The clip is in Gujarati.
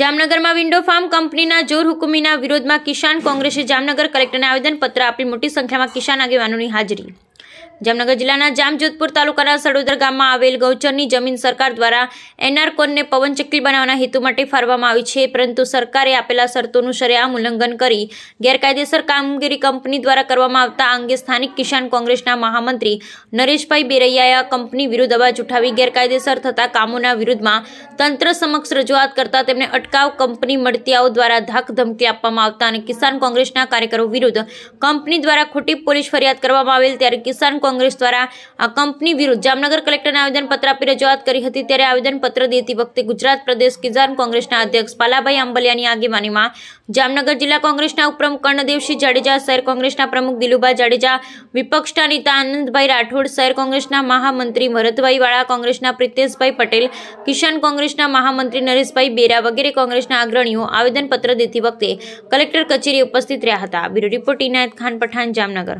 જામનગરમાં વિન્ડો ફાર્મ કંપનીના જોરહુકમીના વિરોધમાં કિસાન કોંગ્રેસે જામનગર કલેક્ટરને આવેદનપત્ર આપી મોટી સંખ્યામાં કિસાન આગેવાનોની હાજરી જામનગર જિલ્લાના જામજોધપુર તાલુકાના સડોદર ગામમાં આવેલ ગૌચરની જમીન સરકાર દ્વારા એનઆરકોનને પવનચક્કી બનાવવાના હેતુ માટે ફાળવવામાં આવી છે પરંતુ સરકારે આપેલા શરતોનું સરેઆમ ઉલ્લંઘન કરી ગેરકાયદેસર કામગીરી કંપની દ્વારા કરવામાં આવતા અંગે સ્થાનિક કિસાન કોંગ્રેસના મહામંત્રી નરેશભાઈ બેરૈયાએ કંપની વિરુદ્ધ અવાજ ઉઠાવી ગેરકાયદેસર થતા કામોના વિરુદ્ધમાં તંત્ર સમક્ષ રજૂઆત કરતા તેમને અટકાવ કંપની મળતિયાઓ દ્વારા ધાક ધમકી આપવામાં આવતા અને કિસાન કોંગ્રેસના કાર્યકરો વિરુદ્ધ કંપની દ્વારા ખોટી પોલીસ ફરિયાદ કરવામાં આવેલ ત્યારે કિસાન કોંગ્રેસ દ્વારા આ કંપની વિરુદ્ધ જામનગર કલેક્ટરને આવેદનપત્ર આપી રજૂઆત કરી હતી ત્યારે આવેદનપત્ર દેતી વખતે ગુજરાત પ્રદેશ કિસાન કોંગ્રેસના અધ્યક્ષ પાલાભાઈ આંબલિયાની આગેવાનીમાં જામનગર જિલ્લા કોંગ્રેસના ઉપપ્રમુખ કર્ણદેવસિંહ જાડેજા શહેર કોંગ્રેસના પ્રમુખ દિલુભા જાડેજા વિપક્ષના નેતા આનંદભાઈ રાઠોડ શહેર કોંગ્રેસના મહામંત્રી ભરતભાઈ વાળા કોંગ્રેસના પ્રિતેશભાઈ પટેલ કિસાન કોંગ્રેસના મહામંત્રી નરેશભાઈ બેરા વગેરે કોંગ્રેસના અગ્રણીઓ આવેદનપત્ર દેતી વખતે કલેક્ટર કચેરી ઉપસ્થિત રહ્યા હતા બ્યુરો રિપોર્ટ ઇનાયત ખાન પઠાણ જામનગર